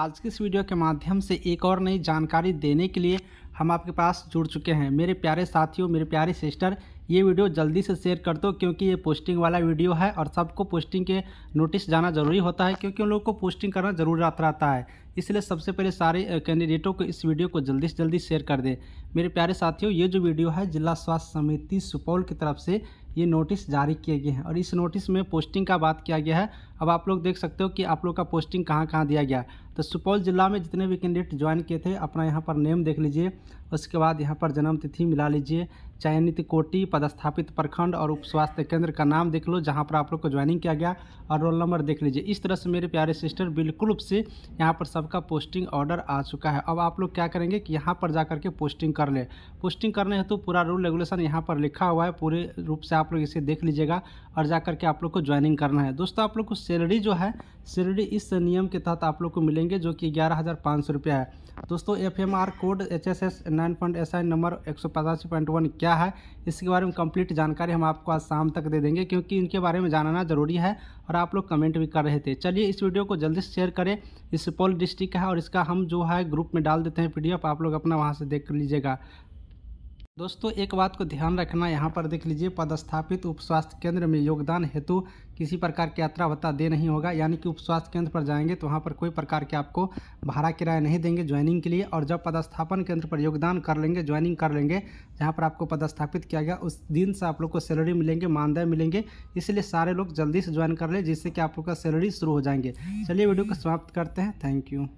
आज के इस वीडियो के माध्यम से एक और नई जानकारी देने के लिए हम आपके पास जुड़ चुके हैं मेरे प्यारे साथियों मेरे प्यारे सिस्टर ये वीडियो जल्दी से शेयर कर दो क्योंकि ये पोस्टिंग वाला वीडियो है और सबको पोस्टिंग के नोटिस जाना ज़रूरी होता है क्योंकि उन लोगों को पोस्टिंग करना ज़रूर आता रहता है इसलिए सबसे पहले सारे कैंडिडेटों को इस वीडियो को जल्दी से जल्दी शेयर कर दें मेरे प्यारे साथियों ये जो वीडियो है जिला स्वास्थ्य समिति सुपौल की तरफ से ये नोटिस जारी किए गए हैं और इस नोटिस में पोस्टिंग का बात किया गया है अब आप लोग देख सकते हो कि आप लोग का पोस्टिंग कहाँ कहाँ दिया गया तो सुपौल जिला में जितने भी कैंडिडेट ज्वाइन किए थे अपना यहाँ पर नेम देख लीजिए उसके बाद यहाँ पर जन्म तिथि मिला लीजिए चयनित कोटी पदस्थापित प्रखंड और उप स्वास्थ्य केंद्र का नाम देख लो जहाँ पर आप लोग को ज्वाइनिंग किया गया और रोल नंबर देख लीजिए इस तरह से मेरे प्यारे सिस्टर बिल्कुल से यहाँ पर सबका पोस्टिंग ऑर्डर आ चुका है अब आप लोग क्या करेंगे कि यहाँ पर जा करके पोस्टिंग कर लें पोस्टिंग करने हेतु तो पूरा रूल रेगुलेशन यहाँ पर लिखा हुआ है पूरे रूप से आप लोग इसे देख लीजिएगा और जा करके आप लोग को ज्वाइनिंग करना है दोस्तों आप लोग को सैलरी जो है सैलरी इस नियम के तहत आप लोग को मिलेंगे जो कि ग्यारह हज़ार पाँच सौ रुपया है दोस्तों F M R code H S S nine point S I number एक सौ पचासी पॉइंट वन क्या है इसके बारे में कंप्लीट जानकारी हम आपको आज शाम तक दे देंगे क्योंकि इनके बारे में जानना जरूरी है और आप लोग कमेंट भी कर रहे थे चलिए इस वीडियो को जल्दी से शेयर करें ये सुपौल डिस्ट्रिक्ट है और इसका हम जो है ग्रुप में डाल देते हैं पी आप लोग अपना वहाँ से देख लीजिएगा दोस्तों एक बात को ध्यान रखना यहाँ पर देख लीजिए पदस्थापित उप स्वास्थ्य केंद्र में योगदान हेतु किसी प्रकार की यात्रा भत्ता दे नहीं होगा यानी कि उप केंद्र पर जाएंगे तो वहाँ पर कोई प्रकार के आपको भाड़ा किराया नहीं देंगे ज्वाइनिंग के लिए और जब पदस्थापन केंद्र पर योगदान कर लेंगे ज्वाइनिंग कर लेंगे जहाँ पर आपको पदस्थापित किया गया उस दिन से आप लोग को सैलरी मिलेंगे मानदेय मिलेंगे इसलिए सारे लोग जल्दी से ज्वाइन कर लें जिससे कि आप लोग का सैलरी शुरू हो जाएंगे चलिए वीडियो को समाप्त करते हैं थैंक यू